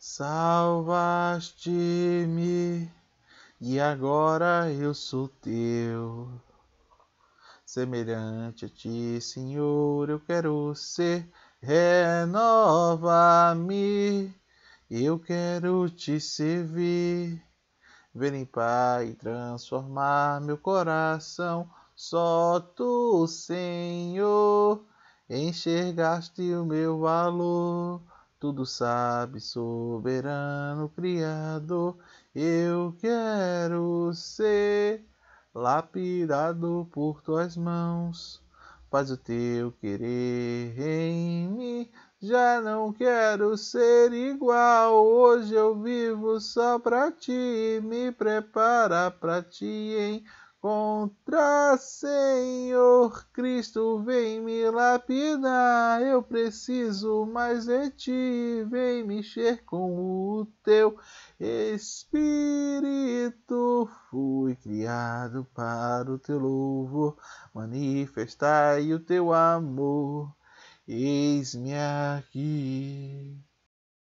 Salvaste-me e agora eu sou teu. Semelhante a ti, Senhor, eu quero ser. Renova-me, eu quero te servir. Vem em e transformar meu coração. Só tu, Senhor, enxergaste o meu valor. Tudo sabe, soberano criador, eu quero ser lapidado por tuas mãos. Faz o teu querer em mim, já não quero ser igual. Hoje eu vivo só pra ti, me prepara pra ti, hein? Contra Senhor Cristo, vem me lapidar. Eu preciso mais de ti, vem me encher com o teu Espírito. Fui criado para o teu louvor, manifestai o teu amor. Eis-me aqui.